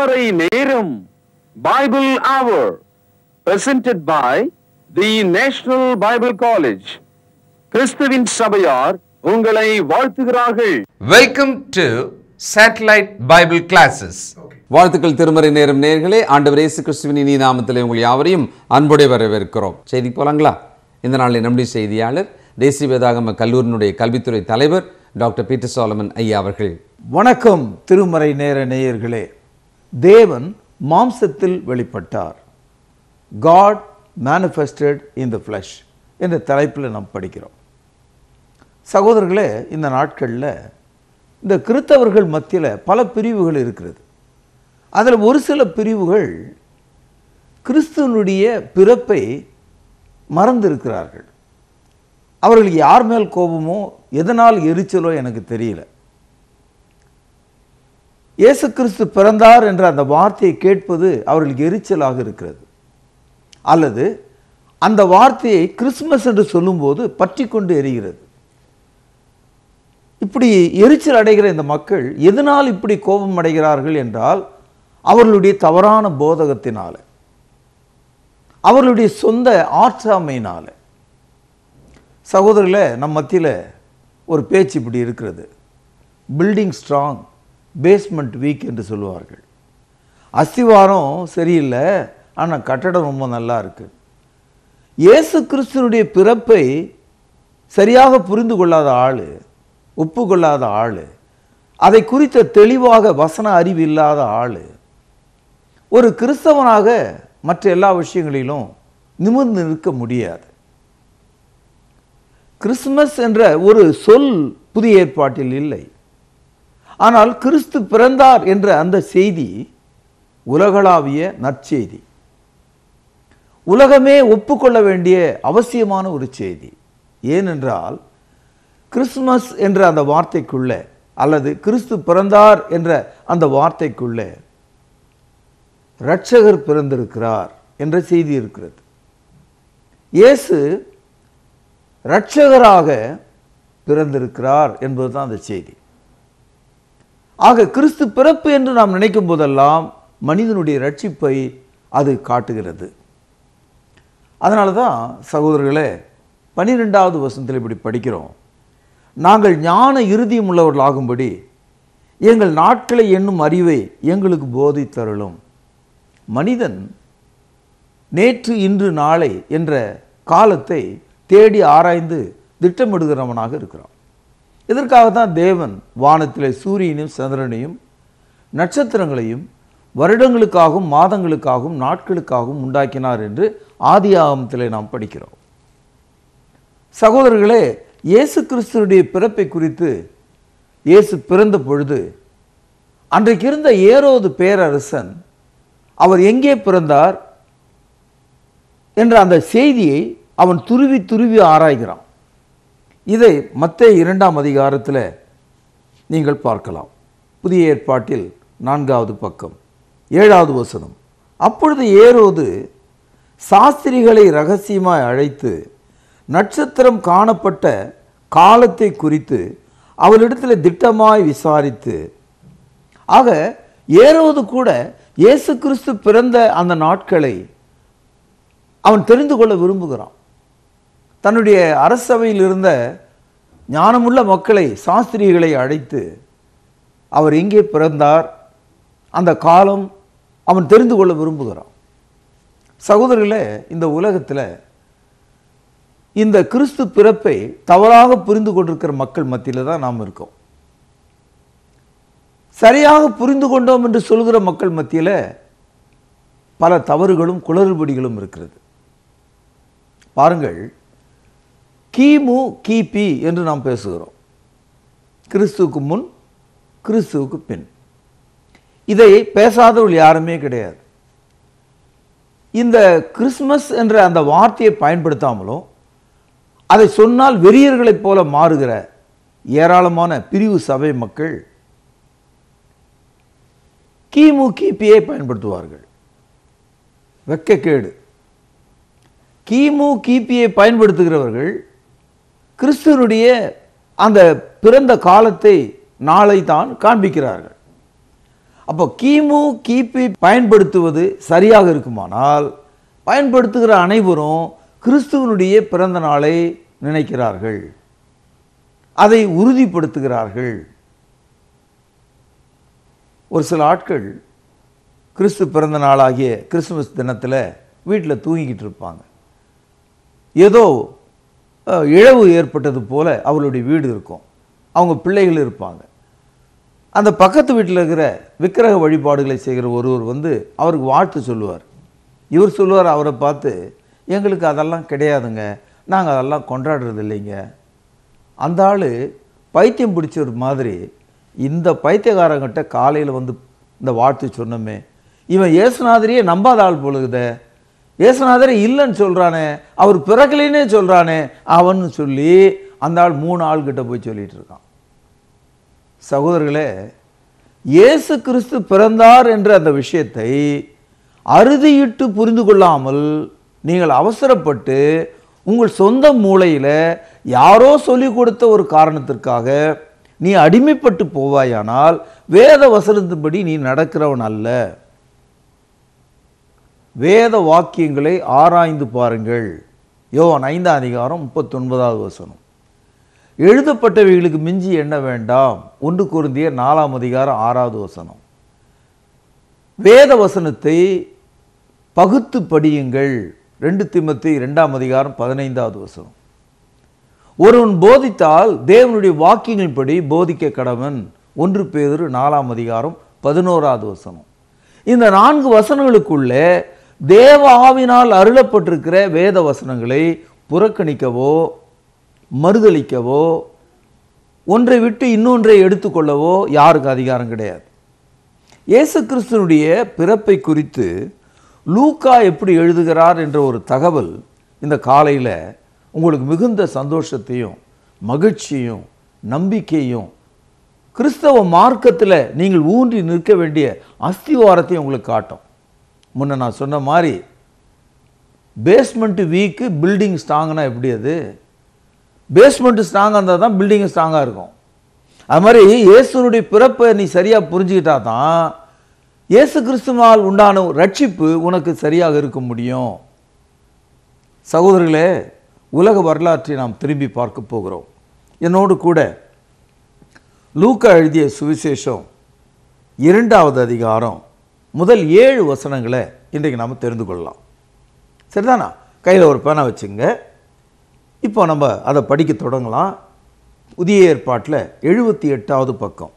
திருமறை நேரம் Bible hour presented by the national Bible college கிறிஸ்துவின் சபையார் உங்களை வாழ்த்துகிறார்கள் welcome to satellite Bible classes வாழ்த்துக்கள் திருமறை நேரம் நேர்களே ஆண்டவர் இயேசு கிறிஸ்துவின் இனி நாமத்தில் உங்கள் யாவரையும் அன்புடைய வரவேற்கிறோம் செய்தி போலாங்களா இந்த நாளில் நம்பி செய்தியாளர் தேசிய வேதாகம கல்லூரினுடைய கல்வித்துறை தலைவர் டாக்டர் பீட்டர் சோலமன் ஐயா அவர்கள் வணக்கம் திருமறை நேர நேயர்களே தேவன் மாம்சத்தில் வெளிப்பட்டார் God manifested in the flesh என்ற தலைப்பில் நாம் படிக்கிறோம் சகோதரர்களே இந்த நாட்களில் இந்த கிறித்தவர்கள் மத்தியில் பல பிரிவுகள் இருக்கிறது அதில் ஒரு சில பிரிவுகள் கிறிஸ்துவனுடைய பிறப்பை மறந்திருக்கிறார்கள் அவர்களுக்கு யார் மேல் கோபமோ எதனால் எரிச்சலோ எனக்கு தெரியல இயேசு கிறிஸ்து பிறந்தார் என்ற அந்த வார்த்தையை கேட்பது அவர்களுக்கு எரிச்சலாக இருக்கிறது அல்லது அந்த வார்த்தையை கிறிஸ்துமஸ் என்று சொல்லும்போது பற்றி கொண்டு எரிகிறது இப்படி எரிச்சல் அடைகிற இந்த மக்கள் எதனால் இப்படி கோபம் அடைகிறார்கள் என்றால் அவர்களுடைய தவறான போதகத்தினால அவர்களுடைய சொந்த ஆற்றாமையினால சகோதரில் நம் மத்தியில் ஒரு பேச்சு இப்படி இருக்கிறது பில்டிங் ஸ்ட்ராங் பேஸ்மெண்ட் வீக் என்று சொல்லுவார்கள் அஸ்திவாரம் சரியில்லை ஆனால் கட்டடம் ரொம்ப நல்லா இருக்குது இயேசு கிறிஸ்துனுடைய பிறப்பை சரியாக புரிந்து கொள்ளாத ஆள் ஒப்புக்கொள்ளாத ஆள் அதை குறித்த தெளிவாக வசன அறிவு இல்லாத ஆள் ஒரு கிறிஸ்தவனாக மற்ற எல்லா விஷயங்களிலும் நிமிர்ந்து நிற்க முடியாது கிறிஸ்துமஸ் என்ற ஒரு சொல் புதிய ஏற்பாட்டில் இல்லை ஆனால் கிறிஸ்து பிறந்தார் என்ற அந்த செய்தி உலகளாவிய நற்செய்தி உலகமே ஒப்புக்கொள்ள வேண்டிய அவசியமான ஒரு செய்தி ஏனென்றால் கிறிஸ்துமஸ் என்ற அந்த வார்த்தைக்குள்ளே அல்லது கிறிஸ்து பிறந்தார் என்ற அந்த வார்த்தைக்குள்ளே இரட்சகர் பிறந்திருக்கிறார் என்ற செய்தி இருக்கிறது இயேசு இரட்சகராக பிறந்திருக்கிறார் என்பதுதான் அந்த செய்தி ஆக கிறிஸ்து பிறப்பு என்று நாம் நினைக்கும் போதெல்லாம் மனிதனுடைய ரட்சிப்பை அது காட்டுகிறது அதனால தான் சகோதரர்களே பனிரெண்டாவது வசனத்தில் இப்படி படிக்கிறோம் நாங்கள் ஞான இறுதியும் உள்ளவர்கள் ஆகும்படி எங்கள் நாட்களை என்னும் அறிவை எங்களுக்கு போதித்தருளும் மனிதன் நேற்று இன்று நாளை என்ற காலத்தை தேடி ஆராய்ந்து திட்டமிடுகிறவனாக இருக்கிறான் இதற்காக தான் தேவன் வானத்திலே சூரியனையும் சந்திரனையும் நட்சத்திரங்களையும் வருடங்களுக்காகவும் மாதங்களுக்காகவும் நாட்களுக்காகவும் உண்டாக்கினார் என்று ஆதி ஆகமத்தில் நாம் படிக்கிறோம் சகோதரர்களே இயேசு கிறிஸ்துவனுடைய பிறப்பை குறித்து இயேசு பிறந்த பொழுது அன்றைக்கு இருந்த ஏரோது பேரரசன் அவர் எங்கே பிறந்தார் என்ற அந்த செய்தியை அவன் துருவி துருவி ஆராய்கிறான் இதை மற்ற இரண்டாம் அதிகாரத்தில் நீங்கள் பார்க்கலாம் புதிய ஏற்பாட்டில் நான்காவது பக்கம் ஏழாவது வசனம் அப்பொழுது ஏறோது சாஸ்திரிகளை ரகசியமாய் அழைத்து நட்சத்திரம் காணப்பட்ட காலத்தை குறித்து அவளிடத்தில் திட்டமாய் விசாரித்து ஆக ஏறோது கூட இயேசு கிறிஸ்து பிறந்த அந்த நாட்களை அவன் தெரிந்து கொள்ள விரும்புகிறான் தன்னுடைய அரசவையில் இருந்த ஞானமுள்ள மக்களை சாஸ்திரிகளை அழைத்து அவர் எங்கே பிறந்தார் அந்த காலம் அவன் தெரிந்து கொள்ள விரும்புகிறான் சகோதரர்களே இந்த உலகத்தில் இந்த கிறிஸ்து பிறப்பை தவறாக புரிந்து கொண்டிருக்கிற மக்கள் மத்தியில் தான் நாம் இருக்கோம் சரியாக புரிந்து கொண்டோம் என்று சொல்கிற மக்கள் மத்தியில் பல தவறுகளும் குளறுபடிகளும் இருக்கிறது பாருங்கள் கிமு கிபி என்று நாம் பேசுகிறோம் கிறிஸ்துவுக்கு முன் கிறிஸ்துவுக்கு பின் இதை பேசாதவர்கள் யாருமே கிடையாது இந்த கிறிஸ்மஸ் என்ற அந்த வார்த்தையை பயன்படுத்தாமலும் அதை சொன்னால் வெறியர்களைப் போல மாறுகிற ஏராளமான பிரிவு சபை மக்கள் கிமு கிபியை பயன்படுத்துவார்கள் கேடு கிமு கிபியை பயன்படுத்துகிறவர்கள் கிறிஸ்துவனுடைய அந்த பிறந்த காலத்தை நாளை தான் காண்பிக்கிறார்கள் அப்போ கிமு கிபி பயன்படுத்துவது சரியாக இருக்குமானால் பயன்படுத்துகிற அனைவரும் கிறிஸ்துவனுடைய பிறந்த நாளை நினைக்கிறார்கள் அதை உறுதிப்படுத்துகிறார்கள் ஒரு சில ஆட்கள் கிறிஸ்து பிறந்த நாளாகிய கிறிஸ்துமஸ் தினத்தில் வீட்டில் தூங்கிக்கிட்டு இருப்பாங்க ஏதோ இழவு ஏற்பட்டது போல் அவளுடைய வீடு இருக்கும் அவங்க பிள்ளைகள் இருப்பாங்க அந்த பக்கத்து வீட்டில் இருக்கிற விக்கிரக வழிபாடுகளை செய்கிற ஒருவர் வந்து அவருக்கு வாழ்த்து சொல்லுவார் இவர் சொல்லுவார் அவரை பார்த்து எங்களுக்கு அதெல்லாம் கிடையாதுங்க நாங்கள் அதெல்லாம் கொண்டாடுறது இல்லைங்க அந்த ஆள் பைத்தியம் பிடிச்ச மாதிரி இந்த பைத்தியகாரங்கிட்ட காலையில் வந்து இந்த வாழ்த்து சொன்னோமே இவன் இயேசுநாதிரியே நம்பாத ஆள் பொழுகுதே இயேசுநாதர் இல்லைன்னு சொல்கிறானே அவர் பிறக்கலின்னே சொல்கிறானே அவன் சொல்லி அந்த ஆள் மூணு கிட்ட போய் சொல்லிகிட்டு இருக்கான் சகோதரர்களே இயேசு கிறிஸ்து பிறந்தார் என்ற அந்த விஷயத்தை அறுதியிட்டு புரிந்து கொள்ளாமல் நீங்கள் அவசரப்பட்டு உங்கள் சொந்த மூளையில் யாரோ சொல்லி கொடுத்த ஒரு காரணத்திற்காக நீ அடிமைப்பட்டு போவாயானால் வேத வசனத்தின்படி நீ நடக்கிறவன் அல்ல வேத வாக்கியங்களை ஆராய்ந்து பாருங்கள் யோன் ஐந்தாம் அதிகாரம் முப்பத்தொன்பதாவது வசனம் எழுதப்பட்டவைகளுக்கு மிஞ்சி என்ன வேண்டாம் ஒன்று குருந்திய நாலாம் அதிகாரம் ஆறாவது வசனம் வேத வசனத்தை பகுத்து படியுங்கள் ரெண்டு திம்மத்தி ரெண்டாம் அதிகாரம் பதினைந்தாவது வசனம் ஒருவன் போதித்தால் தேவனுடைய வாக்கியங்கள் படி போதிக்க கடவன் ஒன்று பேதொரு நாலாம் அதிகாரம் பதினோராவது வசனம் இந்த நான்கு வசனங்களுக்குள்ளே தேவ ஆவினால் அருளப்பட்டிருக்கிற வேத வசனங்களை புறக்கணிக்கவோ மறுதளிக்கவோ ஒன்றை விட்டு இன்னொன்றை எடுத்துக்கொள்ளவோ யாருக்கு அதிகாரம் கிடையாது இயேசு கிறிஸ்துனுடைய பிறப்பை குறித்து லூக்கா எப்படி எழுதுகிறார் என்ற ஒரு தகவல் இந்த காலையில் உங்களுக்கு மிகுந்த சந்தோஷத்தையும் மகிழ்ச்சியும் நம்பிக்கையும் கிறிஸ்தவ மார்க்கத்தில் நீங்கள் ஊன்றி நிற்க வேண்டிய அஸ்திவாரத்தையும் உங்களுக்கு காட்டும் முன்ன நான் சொன்ன மாதிரி பேஸ்மெண்ட்டு வீக்கு பில்டிங் ஸ்ட்ராங்னா எப்படி அது பேஸ்மெண்ட்டு ஸ்ட்ராங்காக இருந்தால் தான் பில்டிங் ஸ்ட்ராங்காக இருக்கும் அது மாதிரி இயேசுனுடைய பிறப்பை நீ சரியாக புரிஞ்சுக்கிட்டா தான் ஏசு கிறிஸ்துமால் உண்டான ரட்சிப்பு உனக்கு சரியாக இருக்க முடியும் சகோதரர்களே உலக வரலாற்றை நாம் திரும்பி பார்க்க போகிறோம் என்னோடு கூட லூக்கா எழுதிய சுவிசேஷம் இரண்டாவது அதிகாரம் முதல் ஏழு வசனங்களை இன்றைக்கு நாம் தெரிந்து கொள்ளலாம் சரிதானா கையில் ஒரு பேனை வச்சுங்க இப்போ நம்ம அதை படிக்க தொடங்கலாம் புதிய ஏற்பாட்டில் எழுபத்தி எட்டாவது பக்கம்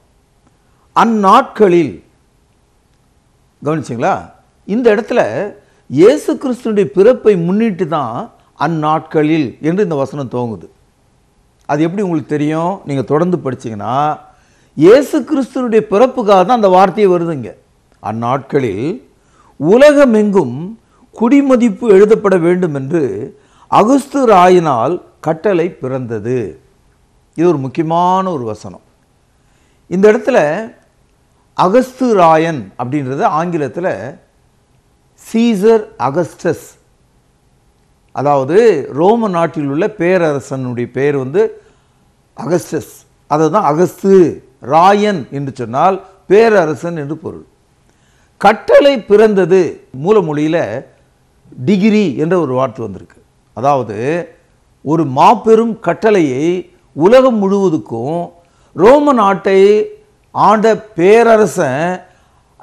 அந்நாட்களில் கவனிச்சிங்களா இந்த இடத்துல இயேசு கிறிஸ்துனுடைய பிறப்பை முன்னிட்டு தான் அந்நாட்களில் என்று இந்த வசனம் தோங்குது அது எப்படி உங்களுக்கு தெரியும் நீங்கள் தொடர்ந்து படிச்சிங்கன்னா இயேசு கிறிஸ்துனுடைய பிறப்புக்காக தான் அந்த வார்த்தையை வருதுங்க அந்நாட்களில் உலகமெங்கும் குடிமதிப்பு எழுதப்பட வேண்டும் என்று அகுஸ்து ராயினால் கட்டளை பிறந்தது இது ஒரு முக்கியமான ஒரு வசனம் இந்த இடத்துல அகஸ்து ராயன் அப்படின்றது ஆங்கிலத்தில் சீசர் அகஸ்டஸ் அதாவது ரோம நாட்டில் உள்ள பேரரசனுடைய பேர் வந்து அகஸ்டஸ் அதை தான் அகஸ்து ராயன் என்று சொன்னால் பேரரசன் என்று பொருள் கட்டளை பிறந்தது மூலமொழியில் டிகிரி என்ற ஒரு வார்த்தை வந்திருக்கு அதாவது ஒரு மாபெரும் கட்டளையை உலகம் முழுவதுக்கும் ரோம நாட்டை ஆண்ட பேரரசன்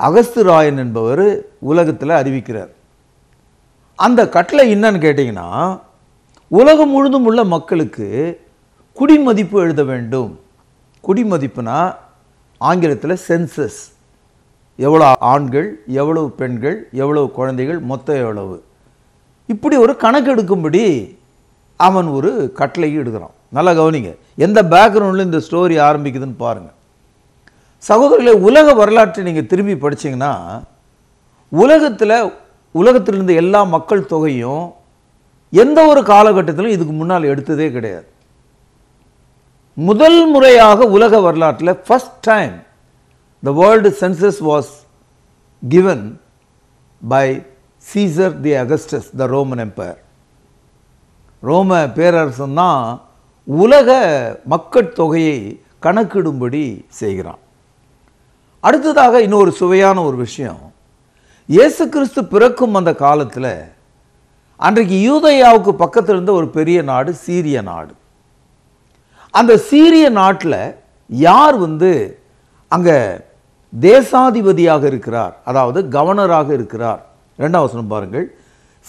அகஸ்து ராயன் என்பவர் உலகத்தில் அறிவிக்கிறார் அந்த கட்டளை என்னன்னு கேட்டிங்கன்னா உலகம் முழுதும் உள்ள மக்களுக்கு குடிமதிப்பு எழுத வேண்டும் குடிமதிப்புனா ஆங்கிலத்தில் சென்சஸ் எவ்வளோ ஆண்கள் எவ்வளவு பெண்கள் எவ்வளவு குழந்தைகள் மொத்தம் எவ்வளவு இப்படி ஒரு கணக்கு எடுக்கும்படி அவன் ஒரு கட்டளை எடுக்கிறான் நல்லா கவனிங்க எந்த பேக்ரவுண்டில் இந்த ஸ்டோரி ஆரம்பிக்குதுன்னு பாருங்கள் சகோதரிகளை உலக வரலாற்றை நீங்கள் திரும்பி படித்தீங்கன்னா உலகத்தில் உலகத்தில் இருந்த எல்லா மக்கள் தொகையும் எந்த ஒரு காலகட்டத்திலும் இதுக்கு முன்னால் எடுத்ததே கிடையாது முதல் முறையாக உலக வரலாற்றில் first time the world census was given by Caesar the Augustus the Roman empire ரோம பேரரசன் தான் உலக மக்கட்தொகையை கணக்கிடும்படி செய்கிறான் அடுத்ததாக இன்னொரு சுவையான ஒரு விஷயம் இயேசு கிறிஸ்து பிறக்கும் அந்த காலத்தில் அன்றைக்கு யூதையாவுக்கு பக்கத்தில் இருந்த ஒரு பெரிய நாடு சீரிய நாடு அந்த சீரிய நாட்டில் யார் வந்து அங்கே தேசாதிபதியாக இருக்கிறார் அதாவது கவர்னராக இருக்கிறார் ரெண்டாவது வசனம் பாருங்கள்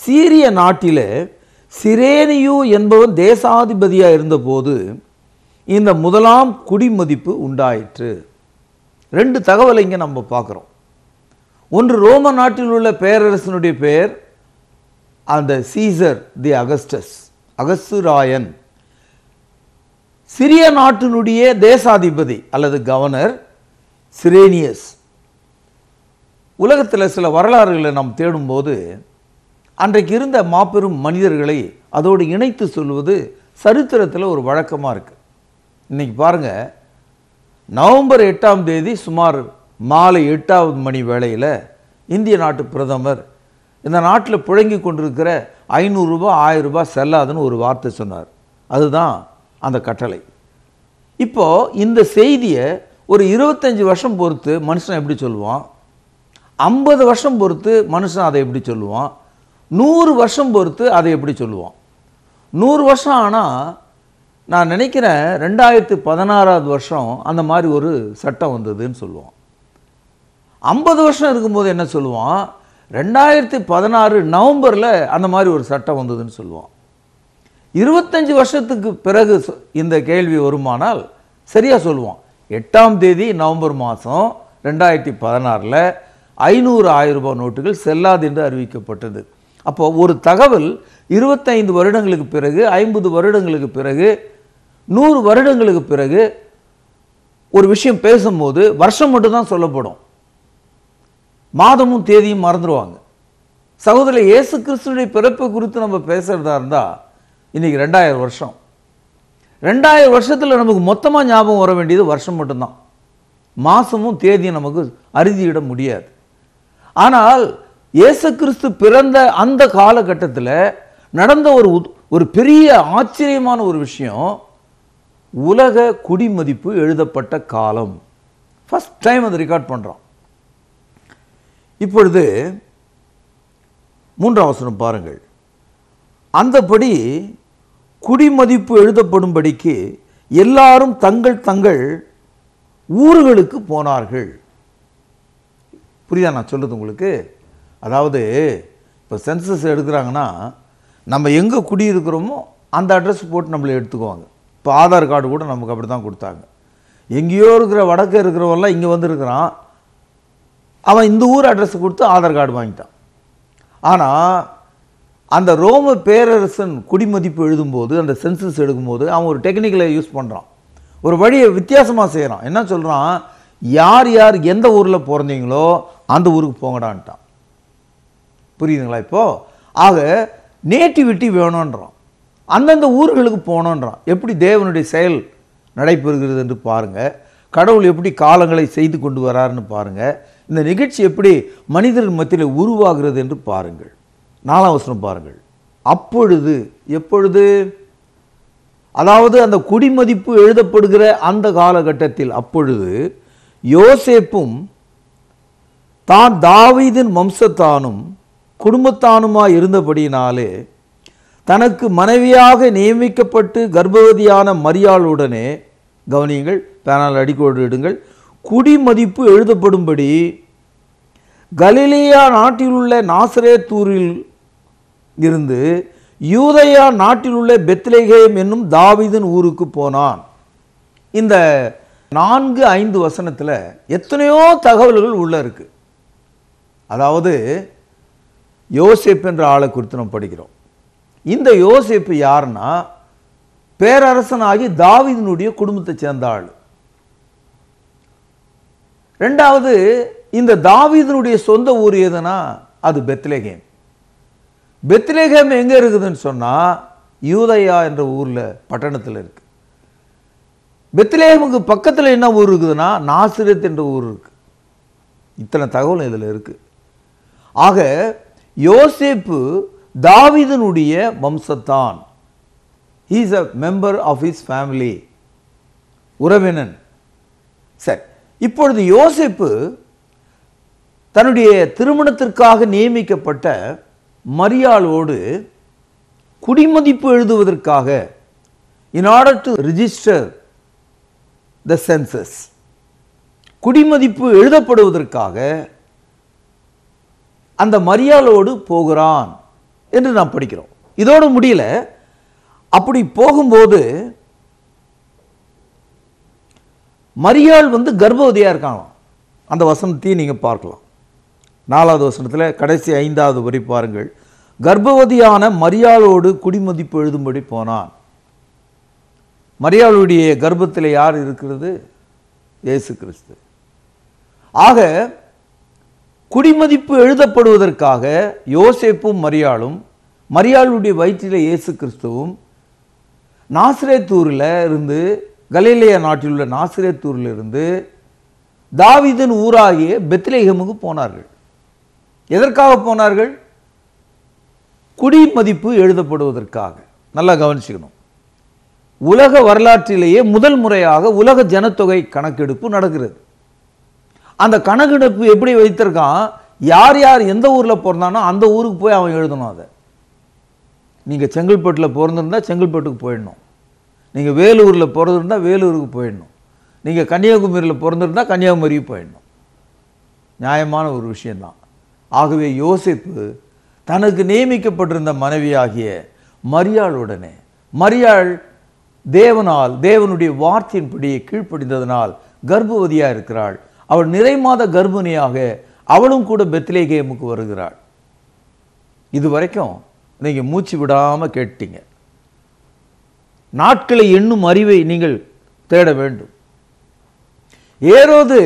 சீரிய நாட்டில் சிரேனியு என்பவன் தேசாதிபதியாக இருந்தபோது இந்த முதலாம் குடிமதிப்பு உண்டாயிற்று ரெண்டு தகவலை இங்கே நம்ம பார்க்குறோம் ஒன்று ரோம நாட்டில் உள்ள பேரரசனுடைய பெயர் அந்த சீசர் தி அகஸ்டஸ் அகஸ்துராயன் சிரிய நாட்டினுடைய தேசாதிபதி அல்லது கவர்னர் சிரேனியஸ் உலகத்தில் சில வரலாறுகளை நாம் தேடும்போது அன்றைக்கு இருந்த மாபெரும் மனிதர்களை அதோடு இணைத்து சொல்வது சரித்திரத்தில் ஒரு வழக்கமாக இருக்குது இன்றைக்கி பாருங்கள் நவம்பர் எட்டாம் தேதி சுமார் மாலை எட்டாவது மணி வேளையில் இந்திய நாட்டு பிரதமர் இந்த நாட்டில் புழங்கி கொண்டிருக்கிற ஐநூறுரூபா ஆயிரரூபா செல்லாதுன்னு ஒரு வார்த்தை சொன்னார் அதுதான் அந்த கட்டளை இப்போது இந்த செய்தியை ஒரு இருபத்தஞ்சி வருஷம் பொறுத்து மனுஷன் எப்படி சொல்லுவான் ஐம்பது வருஷம் பொறுத்து மனுஷன் அதை எப்படி சொல்லுவான் நூறு வருஷம் பொறுத்து அதை எப்படி சொல்லுவான் நூறு வருஷம் ஆனால் நான் நினைக்கிறேன் ரெண்டாயிரத்து பதினாறாவது வருஷம் அந்த மாதிரி ஒரு சட்டம் வந்ததுன்னு சொல்லுவான் ஐம்பது வருஷம் இருக்கும்போது என்ன சொல்லுவான் ரெண்டாயிரத்து பதினாறு நவம்பரில் அந்த மாதிரி ஒரு சட்டம் வந்ததுன்னு சொல்லுவான் இருபத்தஞ்சி வருஷத்துக்கு பிறகு இந்த கேள்வி வருமானால் சரியாக சொல்லுவான் எட்டாம் தேதி நவம்பர் மாதம் ரெண்டாயிரத்தி பதினாறில் ஐநூறு ஆயிரம் ரூபாய் நோட்டுகள் செல்லாது என்று அறிவிக்கப்பட்டது அப்போ ஒரு தகவல் இருபத்தைந்து வருடங்களுக்கு பிறகு ஐம்பது வருடங்களுக்கு பிறகு நூறு வருடங்களுக்கு பிறகு ஒரு விஷயம் பேசும்போது வருஷம் மட்டும்தான் சொல்லப்படும் மாதமும் தேதியும் மறந்துடுவாங்க சகோதரர் இயேசு கிறிஸ்துனுடைய பிறப்பு குறித்து நம்ம பேசுகிறதா இருந்தால் இன்றைக்கி ரெண்டாயிரம் வருஷம் ரெண்டாயிரம் வருஷத்தில் நமக்கு மொத்தமாக ஞாபகம் வர வேண்டியது வருஷம் மட்டும்தான் மாதமும் தேதியும் நமக்கு அறுதியிட முடியாது ஆனால் இயேசு கிறிஸ்து பிறந்த அந்த காலகட்டத்தில் நடந்த ஒரு ஒரு பெரிய ஆச்சரியமான ஒரு விஷயம் உலக குடிமதிப்பு எழுதப்பட்ட காலம் ஃபஸ்ட் டைம் அதை ரெக்கார்ட் பண்ணுறோம் இப்பொழுது மூன்றாம் வசனம் பாருங்கள் அந்தபடி குடிமதிப்பு எழுதப்படும்படிக்கு எல்லாரும் தங்கள் தங்கள் ஊர்களுக்கு போனார்கள் புரியுதா நான் சொல்லுது உங்களுக்கு அதாவது இப்போ சென்சஸ் எடுக்கிறாங்கன்னா நம்ம எங்கே குடியிருக்கிறோமோ அந்த அட்ரஸ் போட்டு நம்மளை எடுத்துக்குவாங்க இப்போ ஆதார் கார்டு கூட நமக்கு அப்படி தான் கொடுத்தாங்க எங்கேயோ இருக்கிற வடக்கு இருக்கிறவெல்லாம் இங்கே வந்துருக்கிறான் அவன் இந்த ஊர் அட்ரஸ் கொடுத்து ஆதார் கார்டு வாங்கிட்டான் ஆனால் அந்த ரோம பேரரசன் குடிமதிப்பு எழுதும்போது அந்த சென்சஸ் எடுக்கும்போது அவன் ஒரு டெக்னிக்கலை யூஸ் பண்ணுறான் ஒரு வழியை வித்தியாசமாக செய்கிறான் என்ன சொல்கிறான் யார் யார் எந்த ஊரில் பிறந்தீங்களோ அந்த ஊருக்கு போங்கடான்ட்டான் புரியுதுங்களா இப்போது ஆக நேட்டிவிட்டி வேணுன்றான் அந்தந்த ஊர்களுக்கு போகணுன்றான் எப்படி தேவனுடைய செயல் நடைபெறுகிறது என்று பாருங்கள் கடவுள் எப்படி காலங்களை செய்து கொண்டு வராருன்னு பாருங்கள் இந்த நிகழ்ச்சி எப்படி மனிதர்கள் மத்தியில் உருவாகிறது என்று பாருங்கள் நாலாம் வசனம் பாருங்கள் அப்பொழுது எப்பொழுது அதாவது அந்த குடிமதிப்பு எழுதப்படுகிற அந்த காலகட்டத்தில் அப்பொழுது யோசேப்பும் தான் தாவீதின் வம்சத்தானும் குடும்பத்தானுமாய் இருந்தபடியினாலே தனக்கு மனைவியாக நியமிக்கப்பட்டு கர்ப்பவதியான மரியாளுடனே கவனியுங்கள் பேனால் அடிக்கோடு இடுங்கள் குடிமதிப்பு எழுதப்படும்படி கலிலியா நாட்டிலுள்ள நாசரே தூரில் இருந்து யூதயா நாட்டில் உள்ள பெத்லேகேம் என்னும் தாவிதன் ஊருக்கு போனான் இந்த நான்கு ஐந்து வசனத்தில் எத்தனையோ தகவல்கள் உள்ளே இருக்குது அதாவது யோசிப் என்ற ஆளை குறித்து நம்ம படிக்கிறோம் இந்த யோசிப்பு யாருன்னா பேரரசனாகி தாவிதனுடைய குடும்பத்தை சேர்ந்த ஆள் ரெண்டாவது இந்த தாவிதனுடைய சொந்த ஊர் எதுனா அது பெத்லேகேம் பெத்லேகம் எங்கே இருக்குதுன்னு சொன்னால் யூதையா என்ற ஊரில் பட்டணத்தில் இருக்குது பெத்லேகமுக்கு பக்கத்தில் என்ன ஊர் இருக்குதுன்னா நாசிரத் என்ற ஊர் இருக்குது இத்தனை தகவலும் இதில் இருக்குது ஆக யோசேப்பு தாவிதனுடைய வம்சத்தான் he's a member of his family உறவினன் சரி இப்பொழுது யோசிப்பு தன்னுடைய திருமணத்திற்காக நியமிக்கப்பட்ட மரியாளோடு குடிமதிப்பு எழுதுவதற்காக in order to register the census குடிமதிப்பு எழுதப்படுவதற்காக அந்த மரியாளோடு போகிறான் என்று நாம் படிக்கிறோம் இதோடு முடியல அப்படி போகும்போது மரியாள் வந்து கர்ப்பவதியாக இருக்காங்களாம் அந்த வசனத்தையும் நீங்கள் பார்க்கலாம் நாலாவது வசனத்தில் கடைசி ஐந்தாவது வரி பாருங்கள் கர்ப்பவதியான மரியாளோடு குடிமதிப்பு எழுதும்படி போனான் மரியாளுடைய கர்ப்பத்தில் யார் இருக்கிறது இயேசு கிறிஸ்து ஆக குடிமதிப்பு எழுதப்படுவதற்காக யோசேப்பும் மரியாளும் மரியாளுடைய வயிற்றில் இயேசு கிறிஸ்துவும் நாசிரேத்தூரில் இருந்து கலீலிய நாட்டில் உள்ள நாசிரேத்தூரில் இருந்து தாவிதன் ஊராகிய பெத்லேகமுக்கு போனார்கள் எதற்காக போனார்கள் குடி மதிப்பு எழுதப்படுவதற்காக நல்லா கவனிச்சுக்கணும் உலக வரலாற்றிலேயே முதல் முறையாக உலக ஜனத்தொகை கணக்கெடுப்பு நடக்கிறது அந்த கணக்கெடுப்பு எப்படி வைத்திருக்கான் யார் யார் எந்த ஊரில் பிறந்தானோ அந்த ஊருக்கு போய் அவன் எழுதணும் அதை நீங்கள் செங்கல்பட்டில் பிறந்திருந்தால் செங்கல்பட்டுக்கு போயிடணும் நீங்கள் வேலூரில் பிறந்திருந்தால் வேலூருக்கு போயிடணும் நீங்கள் கன்னியாகுமரியில் பிறந்திருந்தால் கன்னியாகுமரிக்கு போயிடணும் நியாயமான ஒரு விஷயந்தான் ஆகவே யோசிப்பு தனக்கு நியமிக்கப்பட்டிருந்த மனைவியாகிய மரியாளுடனே மரியாள் தேவனால் தேவனுடைய வார்த்தையின்படி கீழ்ப்படிந்ததனால் கர்ப்பவதியாக இருக்கிறாள் அவள் நிறைமாத கர்ப்பிணியாக அவளும் கூட பெத்லேகேமுக்கு வருகிறாள் இது வரைக்கும் நீங்கள் மூச்சு விடாமல் கேட்டீங்க நாட்களை எண்ணும் அறிவை நீங்கள் தேட வேண்டும் ஏரோது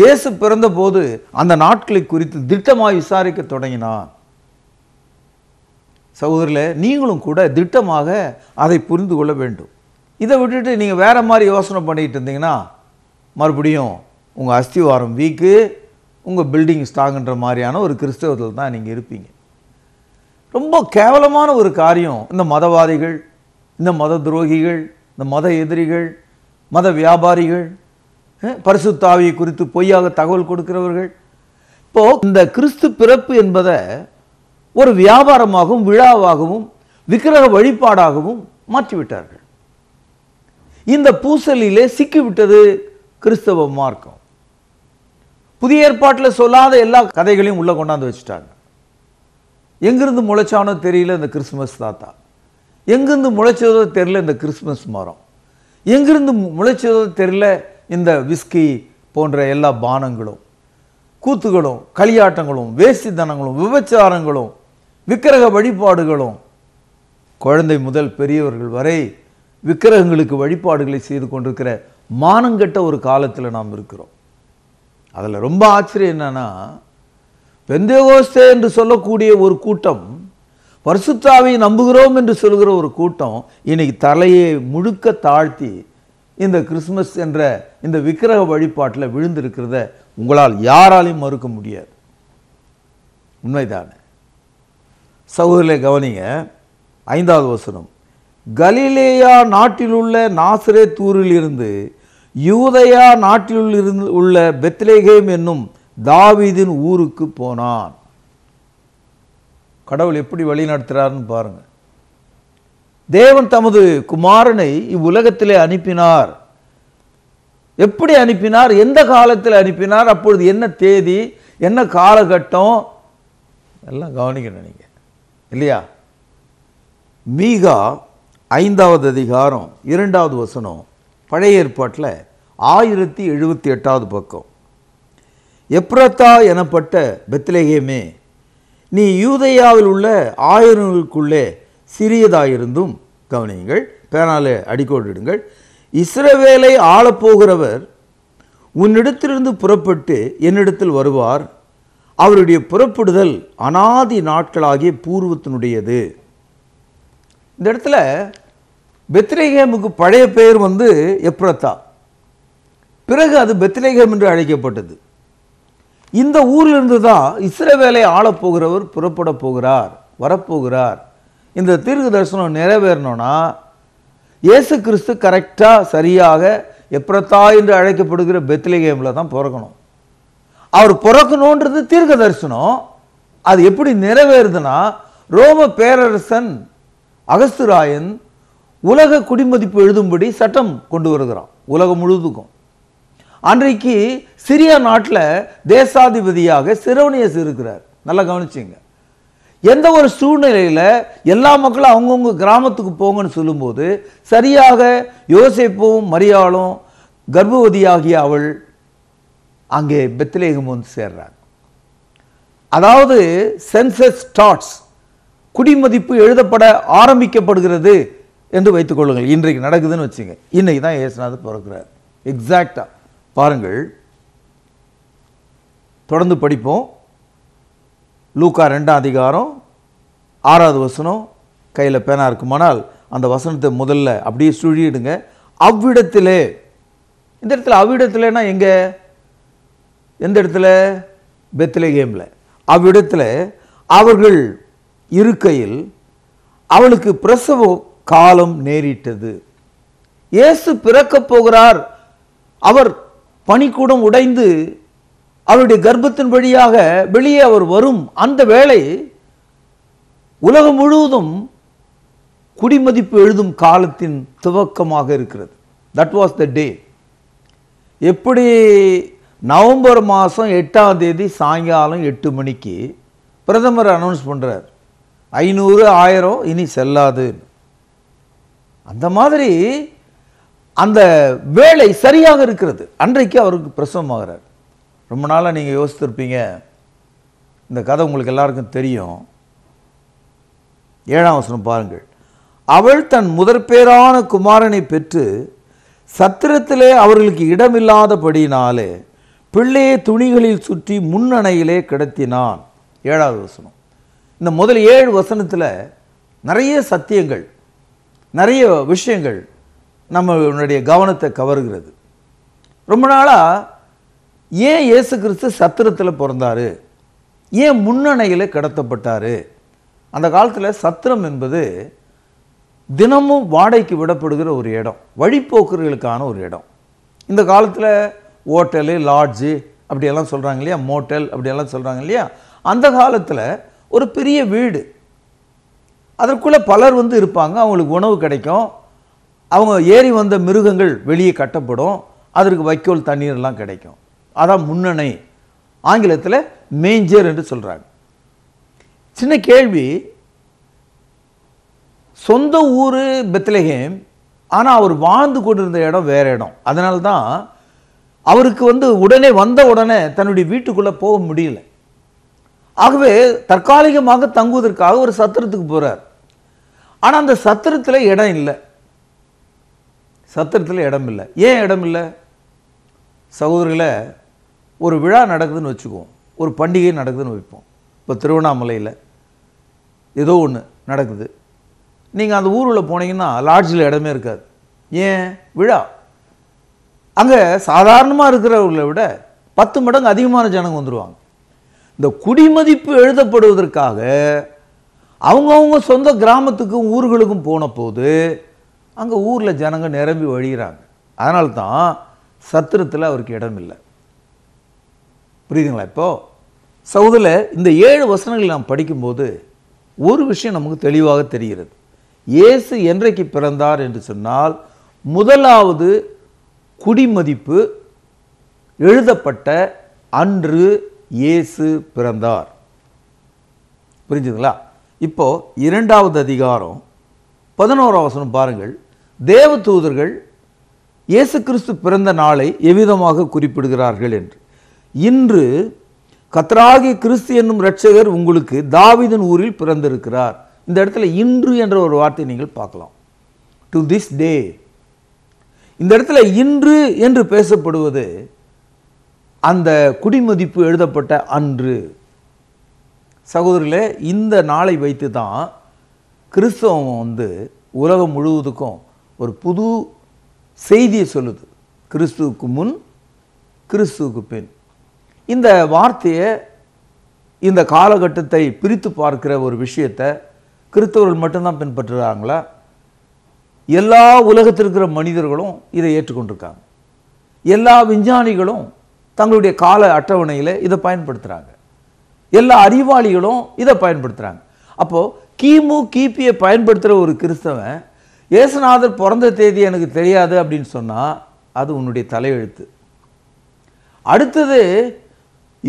இயேசு பிறந்தபோது அந்த நாட்களை குறித்து திட்டமாக விசாரிக்க தொடங்கினான் சகோதரில் நீங்களும் கூட திட்டமாக அதை புரிந்து கொள்ள வேண்டும் இதை விட்டுட்டு நீங்கள் வேறு மாதிரி யோசனை பண்ணிகிட்டு இருந்தீங்கன்னா மறுபடியும் உங்கள் அஸ்திவாரம் வீக்கு உங்கள் பில்டிங் ஸ்டாங்குன்ற மாதிரியான ஒரு கிறிஸ்தவத்தில் தான் நீங்கள் இருப்பீங்க ரொம்ப கேவலமான ஒரு காரியம் இந்த மதவாதிகள் இந்த மத துரோகிகள் இந்த மத எதிரிகள் மத வியாபாரிகள் பரிசுத்தாவியை குறித்து பொய்யாக தகவல் கொடுக்கிறவர்கள் இப்போ இந்த கிறிஸ்து பிறப்பு என்பதை ஒரு வியாபாரமாகவும் விழாவாகவும் விக்கிரக வழிபாடாகவும் மாற்றிவிட்டார்கள் இந்த பூசலிலே சிக்கிவிட்டது கிறிஸ்தவ மார்க்கம் புதிய ஏற்பாட்டில் சொல்லாத எல்லா கதைகளையும் உள்ள கொண்டாந்து வச்சுட்டாங்க எங்கிருந்து முளைச்சானோ தெரியல இந்த கிறிஸ்துமஸ் தாத்தா எங்கிருந்து முளைச்சதோ தெரியல இந்த கிறிஸ்மஸ் மரம் எங்கிருந்து முளைச்சதோ தெரியல இந்த விஸ்கி போன்ற எல்லா பானங்களும் கூத்துகளும் களியாட்டங்களும் தனங்களும் விபச்சாரங்களும் விக்கிரக வழிபாடுகளும் குழந்தை முதல் பெரியவர்கள் வரை விக்கிரகங்களுக்கு வழிபாடுகளை செய்து கொண்டிருக்கிற மானங்கட்ட ஒரு காலத்தில் நாம் இருக்கிறோம் அதில் ரொம்ப ஆச்சரியம் என்னன்னா பெந்தேகோஸ்தே என்று சொல்லக்கூடிய ஒரு கூட்டம் பரிசுத்தாவை நம்புகிறோம் என்று சொல்கிற ஒரு கூட்டம் இன்னைக்கு தலையை முழுக்க தாழ்த்தி இந்த கிறிஸ்மஸ் என்ற இந்த விக்கிரக வழிபாட்டில் விழுந்திருக்கிறத உங்களால் யாராலையும் மறுக்க முடியாது உண்மைதானே சகோதரிலே கவனிங்க ஐந்தாவது வசனம் கலிலேயா நாட்டிலுள்ள தூரில் தூரிலிருந்து யூதயா நாட்டில் இருந்து உள்ள பெத்லேகேம் என்னும் தாவீதின் ஊருக்கு போனான் கடவுள் எப்படி வழி நடத்துகிறாருன்னு பாருங்கள் தேவன் தமது குமாரனை இவ்வுலகத்திலே அனுப்பினார் எப்படி அனுப்பினார் எந்த காலத்தில் அனுப்பினார் அப்பொழுது என்ன தேதி என்ன காலகட்டம் எல்லாம் கவனிக்கணும் நீங்கள் இல்லையா மீகா ஐந்தாவது அதிகாரம் இரண்டாவது வசனம் பழைய ஏற்பாட்டில் ஆயிரத்தி எழுபத்தி எட்டாவது பக்கம் எப்ரத்தா எனப்பட்ட பெத்லேகேமே நீ யூதையாவில் உள்ள ஆயிரங்களுக்குள்ளே சிறியதாயிருந்தும் கவனியுங்கள் பேனாலே அடிக்கோடிடுங்கள் இஸ்ரவேலை ஆளப்போகிறவர் உன்னிடத்திலிருந்து புறப்பட்டு என்னிடத்தில் வருவார் அவருடைய புறப்படுதல் அனாதி நாட்களாகிய பூர்வத்தினுடையது இந்த இடத்துல பெத்ரேகேமுக்கு பழைய பெயர் வந்து எப்ரத்தா பிறகு அது பெத்ரேகேம் என்று அழைக்கப்பட்டது இந்த ஊரிலிருந்து தான் இஸ்ரவேலை ஆளப்போகிறவர் புறப்பட போகிறார் வரப்போகிறார் இந்த தீர்க்க தரிசனம் நிறைவேறணும்னா இயேசு கிறிஸ்து கரெக்டாக சரியாக எப்ரத்தா என்று அழைக்கப்படுகிற பெத்லிகேமில் தான் பிறக்கணும் அவர் பிறக்கணுன்றது தீர்க்க தரிசனம் அது எப்படி நிறைவேறுதுன்னா ரோம பேரரசன் அகஸ்துராயன் உலக குடிமதிப்பு எழுதும்படி சட்டம் கொண்டு வருகிறான் உலகம் முழுதுக்கும் அன்றைக்கு சிரியா நாட்டில் தேசாதிபதியாக சிரோனியஸ் இருக்கிறார் நல்லா கவனிச்சிங்க எந்த ஒரு சூழ்நிலையில் எல்லா மக்களும் அவங்கவுங்க கிராமத்துக்கு போங்கன்னு சொல்லும்போது சரியாக யோசிப்பும் மரியாளும் கர்ப்பவதியாகிய அவள் அங்கே பெத்திலேகம் வந்து சேர்றாங்க அதாவது சென்சஸ் ஸ்டார்ட்ஸ் குடிமதிப்பு எழுதப்பட ஆரம்பிக்கப்படுகிறது என்று வைத்துக்கொள்ளுங்கள் இன்றைக்கு நடக்குதுன்னு வச்சுங்க இன்னைக்கு தான் ஏசுநாத் பிறக்கிறார் எக்ஸாக்டாக பாருங்கள் தொடர்ந்து படிப்போம் லூக்கா ரெண்டாம் அதிகாரம் ஆறாவது வசனம் கையில் பேனா இருக்குமானால் அந்த வசனத்தை முதல்ல அப்படியே சுழிடுங்க அவ்விடத்திலே இந்த இடத்துல அவ்விடத்துலனா எங்கே எந்த இடத்துல பெத்திலே கேமில் அவ்விடத்தில் அவர்கள் இருக்கையில் அவளுக்கு பிரசவ காலம் நேரிட்டது இயேசு பிறக்கப் போகிறார் அவர் பனிக்கூடம் உடைந்து அவருடைய கர்ப்பத்தின் வழியாக வெளியே அவர் வரும் அந்த வேளை உலகம் முழுவதும் குடிமதிப்பு எழுதும் காலத்தின் துவக்கமாக இருக்கிறது தட் வாஸ் த டே எப்படி நவம்பர் மாதம் எட்டாம் தேதி சாயங்காலம் எட்டு மணிக்கு பிரதமர் அனௌன்ஸ் பண்ணுறார் ஐநூறு ஆயிரம் இனி செல்லாது அந்த மாதிரி அந்த வேலை சரியாக இருக்கிறது அன்றைக்கு அவருக்கு பிரசவமாகிறார் ரொம்ப நாளாக நீங்கள் யோசித்துருப்பீங்க இந்த கதை உங்களுக்கு எல்லாருக்கும் தெரியும் ஏழாம் வசனம் பாருங்கள் அவள் தன் முதற்பேரான குமாரனை பெற்று சத்திரத்திலே அவர்களுக்கு இடமில்லாதபடினாலே பிள்ளையை துணிகளில் சுற்றி முன்னணையிலே கிடத்தினான் ஏழாவது வசனம் இந்த முதல் ஏழு வசனத்தில் நிறைய சத்தியங்கள் நிறைய விஷயங்கள் நம்மளுடைய கவனத்தை கவருகிறது ரொம்ப நாளாக ஏன் இயேசு கிறிஸ்து சத்திரத்தில் பிறந்தார் ஏன் முன்னணையில் கடத்தப்பட்டார் அந்த காலத்தில் சத்திரம் என்பது தினமும் வாடகைக்கு விடப்படுகிற ஒரு இடம் வழிபோக்கர்களுக்கான ஒரு இடம் இந்த காலத்தில் ஹோட்டலு லாட்ஜு அப்படியெல்லாம் சொல்கிறாங்க இல்லையா மோட்டல் அப்படியெல்லாம் சொல்கிறாங்க இல்லையா அந்த காலத்தில் ஒரு பெரிய வீடு அதற்குள்ளே பலர் வந்து இருப்பாங்க அவங்களுக்கு உணவு கிடைக்கும் அவங்க ஏறி வந்த மிருகங்கள் வெளியே கட்டப்படும் அதற்கு வைக்கோல் தண்ணீர்லாம் கிடைக்கும் அதான் முன்னணை ஆங்கிலத்தில் மேஞ்சர் என்று சொல்கிறாங்க சின்ன கேள்வி சொந்த ஊர் பெத்லஹேம் ஆனால் அவர் வாழ்ந்து கொண்டிருந்த இடம் வேறு இடம் அதனால தான் அவருக்கு வந்து உடனே வந்த உடனே தன்னுடைய வீட்டுக்குள்ளே போக முடியல ஆகவே தற்காலிகமாக தங்குவதற்காக ஒரு சத்திரத்துக்கு போகிறார் ஆனால் அந்த சத்திரத்தில் இடம் இல்லை சத்திரத்தில் இடம் இல்லை ஏன் இடம் இல்லை சகோதரிகளை ஒரு விழா நடக்குதுன்னு வச்சுக்குவோம் ஒரு பண்டிகை நடக்குதுன்னு வைப்போம் இப்போ திருவண்ணாமலையில் ஏதோ ஒன்று நடக்குது நீங்கள் அந்த ஊரில் போனீங்கன்னா லாட்ஜில் இடமே இருக்காது ஏன் விழா அங்கே சாதாரணமாக இருக்கிறவர்களை விட பத்து மடங்கு அதிகமான ஜனங்கள் வந்துடுவாங்க இந்த குடிமதிப்பு எழுதப்படுவதற்காக அவங்கவுங்க சொந்த கிராமத்துக்கும் ஊர்களுக்கும் போன போது அங்கே ஊரில் ஜனங்கள் நிரம்பி வழிகிறாங்க அதனால்தான் சத்திரத்தில் அவருக்கு இடம் இல்லை புரியுதுங்களா இப்போது சவுதில் இந்த ஏழு வசனங்களை நாம் படிக்கும்போது ஒரு விஷயம் நமக்கு தெளிவாக தெரிகிறது இயேசு என்றைக்கு பிறந்தார் என்று சொன்னால் முதலாவது குடிமதிப்பு எழுதப்பட்ட அன்று இயேசு பிறந்தார் புரிஞ்சுதுங்களா இப்போது இரண்டாவது அதிகாரம் பதினோரா வசனம் பாருங்கள் தேவ தூதர்கள் இயேசு கிறிஸ்து பிறந்த நாளை எவ்விதமாக குறிப்பிடுகிறார்கள் என்று இன்று கத்ராகி கிறிஸ்து என்னும் ரட்சகர் உங்களுக்கு தாவிதன் ஊரில் பிறந்திருக்கிறார் இந்த இடத்துல இன்று என்ற ஒரு வார்த்தை நீங்கள் பார்க்கலாம் டு திஸ் டே இந்த இடத்துல இன்று என்று பேசப்படுவது அந்த குடிமதிப்பு எழுதப்பட்ட அன்று சகோதரில் இந்த நாளை வைத்து தான் கிறிஸ்தவம் வந்து உலகம் முழுவதுக்கும் ஒரு புது செய்தியை சொல்லுது கிறிஸ்துவுக்கு முன் கிறிஸ்துவுக்கு பின் இந்த வார்த்தையை இந்த காலகட்டத்தை பிரித்து பார்க்கிற ஒரு விஷயத்தை கிறிஸ்தவர்கள் மட்டும்தான் பின்பற்றுறாங்களா எல்லா உலகத்தில் இருக்கிற மனிதர்களும் இதை ஏற்றுக்கொண்டிருக்காங்க எல்லா விஞ்ஞானிகளும் தங்களுடைய கால அட்டவணையில் இதை பயன்படுத்துகிறாங்க எல்லா அறிவாளிகளும் இதை பயன்படுத்துகிறாங்க அப்போது கிமு கிபியை பயன்படுத்துகிற ஒரு கிறிஸ்தவன் இயேசுநாதர் பிறந்த தேதி எனக்கு தெரியாது அப்படின்னு சொன்னால் அது உன்னுடைய தலையெழுத்து அடுத்தது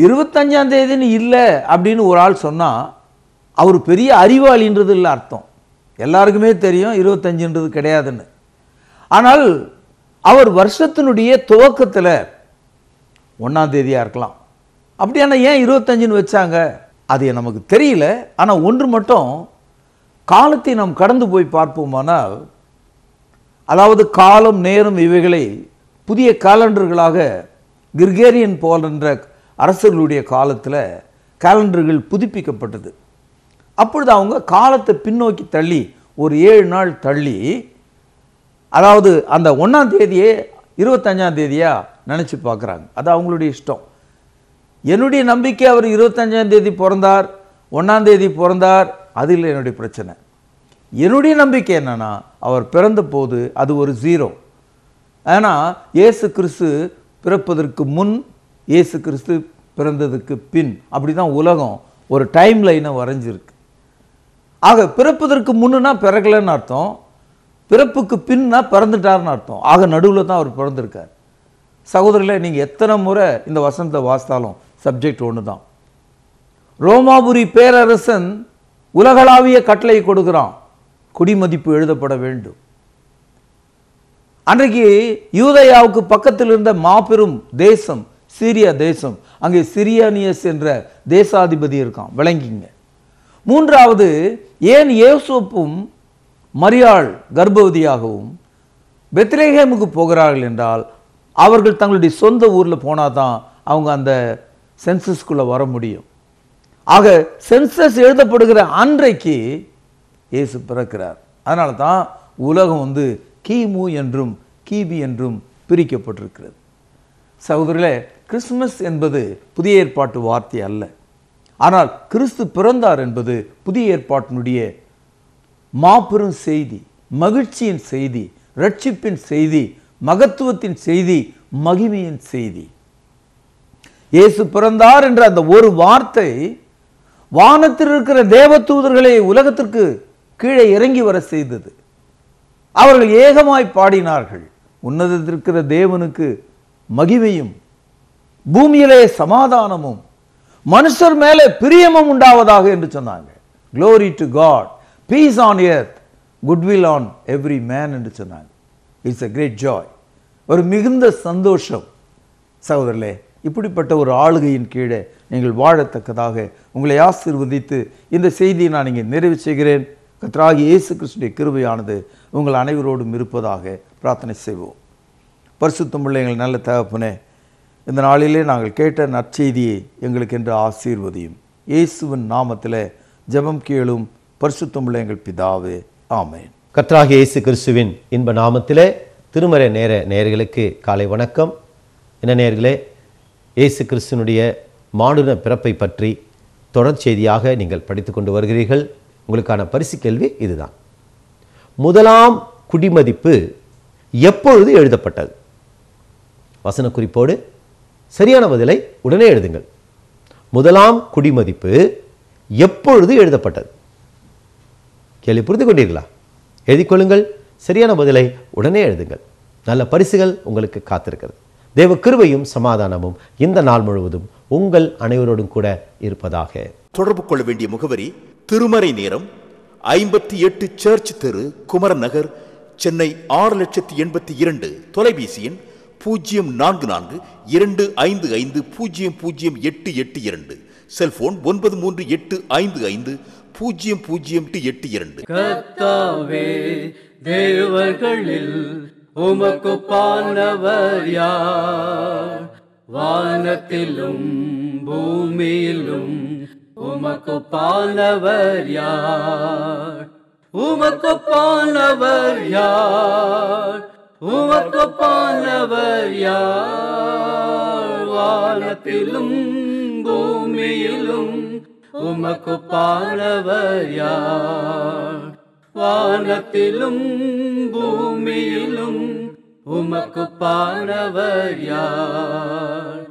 இருபத்தஞ்சாம் தேதின்னு இல்லை அப்படின்னு ஒரு ஆள் சொன்னால் அவர் பெரிய அறிவாளின்றது இல்லை அர்த்தம் எல்லாருக்குமே தெரியும் இருபத்தஞ்சுன்றது கிடையாதுன்னு ஆனால் அவர் வருஷத்தினுடைய துவக்கத்தில் ஒன்றாம் தேதியாக இருக்கலாம் அப்படியான ஏன் இருபத்தஞ்சுன்னு வச்சாங்க அது நமக்கு தெரியல ஆனால் ஒன்று மட்டும் காலத்தை நாம் கடந்து போய் பார்ப்போமானால் அதாவது காலம் நேரம் இவைகளை புதிய காலண்டர்களாக கிர்கேரியன் போல் என்ற அரசர்களுடைய காலத்தில் கேலண்டர்கள் புதுப்பிக்கப்பட்டது அப்பொழுது அவங்க காலத்தை பின்னோக்கி தள்ளி ஒரு ஏழு நாள் தள்ளி அதாவது அந்த ஒன்றாம் தேதியே இருபத்தஞ்சாம் தேதியாக நினச்சி பார்க்குறாங்க அது அவங்களுடைய இஷ்டம் என்னுடைய நம்பிக்கை அவர் இருபத்தஞ்சாம் தேதி பிறந்தார் ஒன்றாம் தேதி பிறந்தார் அது இல்லை என்னுடைய பிரச்சனை என்னுடைய நம்பிக்கை என்னென்னா அவர் பிறந்த போது அது ஒரு ஜீரோ ஏன்னா இயேசு கிறிஸ்து பிறப்பதற்கு முன் இயேசு கிறிஸ்து பிறந்ததுக்கு பின் அப்படி தான் உலகம் ஒரு டைம் லைனை வரைஞ்சிருக்கு ஆக பிறப்பதற்கு முன்னுனா பிறக்கலன்னு அர்த்தம் பிறப்புக்கு பின்னா பிறந்துட்டார்னு அர்த்தம் ஆக நடுவில் தான் அவர் பிறந்திருக்கார் சகோதரில் நீங்கள் எத்தனை முறை இந்த வசந்த வாசித்தாலும் சப்ஜெக்ட் ஒன்று தான் ரோமாபுரி பேரரசன் உலகளாவிய கட்டளை கொடுக்குறான் குடிமதிப்பு எழுதப்பட வேண்டும் அன்றைக்கு யூதயாவுக்கு பக்கத்தில் இருந்த மாபெரும் தேசம் சிரியா தேசம் அங்கே சிரியானியஸ் என்ற தேசாதிபதி இருக்கான் விளங்கிங்க மூன்றாவது ஏன் ஏசோப்பும் மரியாள் கர்ப்பவதியாகவும் பெத்ரேஹேமுக்கு போகிறார்கள் என்றால் அவர்கள் தங்களுடைய சொந்த ஊரில் போனால் தான் அவங்க அந்த சென்சஸ்குள்ளே வர முடியும் ஆக சென்சஸ் எழுதப்படுகிற அன்றைக்கு இயேசு பிறக்கிறார் அதனால தான் உலகம் வந்து கிமு என்றும் கிபி என்றும் பிரிக்கப்பட்டிருக்கிறது சகோதரிகளே கிறிஸ்துமஸ் என்பது புதிய ஏற்பாட்டு வார்த்தை அல்ல ஆனால் கிறிஸ்து பிறந்தார் என்பது புதிய ஏற்பாட்டினுடைய மாபெரும் செய்தி மகிழ்ச்சியின் செய்தி ரட்சிப்பின் செய்தி மகத்துவத்தின் செய்தி மகிமையின் செய்தி இயேசு பிறந்தார் என்ற அந்த ஒரு வார்த்தை வானத்தில் இருக்கிற தேவ தூதர்களை உலகத்திற்கு கீழே இறங்கி வர செய்தது அவர்கள் ஏகமாய் பாடினார்கள் உன்னதத்திற்கிற தேவனுக்கு மகிமையும் பூமியிலே சமாதானமும் மனுஷர் மேலே பிரியமும் உண்டாவதாக என்று சொன்னாங்க glory to God peace on earth goodwill on every man என்று சொன்னாங்க இட்ஸ் அ கிரேட் ஜாய் ஒரு மிகுந்த சந்தோஷம் சகோதரர்களே இப்படிப்பட்ட ஒரு ஆளுகையின் கீழே நீங்கள் வாழத்தக்கதாக உங்களை ஆசிர்வதித்து இந்த செய்தியை நான் இங்கே நிறைவு செய்கிறேன் கத்ராகி இயேசு கிருஷ்ணனுடைய கிருபையானது உங்கள் அனைவரோடும் இருப்பதாக பிரார்த்தனை செய்வோம் பரிசுத்தம் பிள்ளைங்கள் நல்ல தகப்பனே இந்த நாளிலே நாங்கள் கேட்ட நற்செய்தியை எங்களுக்கு என்று ஆசீர்வதியும் இயேசுவின் நாமத்தில் ஜெபம் கேளும் பரிசுத்தம் பிள்ளைங்கள் பிதாவே ஆமேன் கத்ராகி இயேசு கிறிஸ்துவின் இன்ப நாமத்திலே திருமறை நேர நேர்களுக்கு காலை வணக்கம் என்ன நேர்களே இயேசு கிறிஸ்துனுடைய மாடுன பிறப்பை பற்றி தொடர்ச்செய்தியாக நீங்கள் படித்து கொண்டு வருகிறீர்கள் உங்களுக்கான பரிசு கேள்வி இதுதான் முதலாம் குடிமதிப்பு எப்பொழுது எழுதப்பட்டது வசன குறிப்போடு சரியான பதிலை உடனே எழுதுங்கள் முதலாம் குடிமதிப்பு எப்பொழுது எழுதப்பட்டது கேள்வி புரிந்து கொண்டீர்களா எழுதிக்கொள்ளுங்கள் சரியான பதிலை உடனே எழுதுங்கள் நல்ல பரிசுகள் உங்களுக்கு காத்திருக்கிறது தேவ கிருவையும் சமாதானமும் இந்த நாள் முழுவதும் உங்கள் அனைவரோடும் கூட இருப்பதாக தொடர்பு கொள்ள வேண்டிய முகவரி திருமறை நேரம் ஐம்பத்தி எட்டு சர்ச் தெரு குமரநகர் சென்னை ஆறு லட்சத்தி எண்பத்தி இரண்டு தொலைபேசி எண் பூஜ்ஜியம் நான்கு நான்கு இரண்டு ஐந்து ஐந்து பூஜ்ஜியம் பூஜ்ஜியம் எட்டு எட்டு இரண்டு செல்போன் ஒன்பது மூன்று எட்டு ஐந்து ஐந்து பூஜ்ஜியம் பூஜ்ஜியம் எட்டு இரண்டு கத்தாவே தேவர்களில் உமக்கு பானவர் யார் வானத்திலும் பூமியிலும் உமக்கு பானவர் யார் உமக்கு பானவர் யார் உமக்கு பாலவர் யார் வானத்திலும் பூமியிலும் உமக்கு பாலவர் யார் வானத்திலும் பூமியிலும் உமக்கு பாலவர் யார்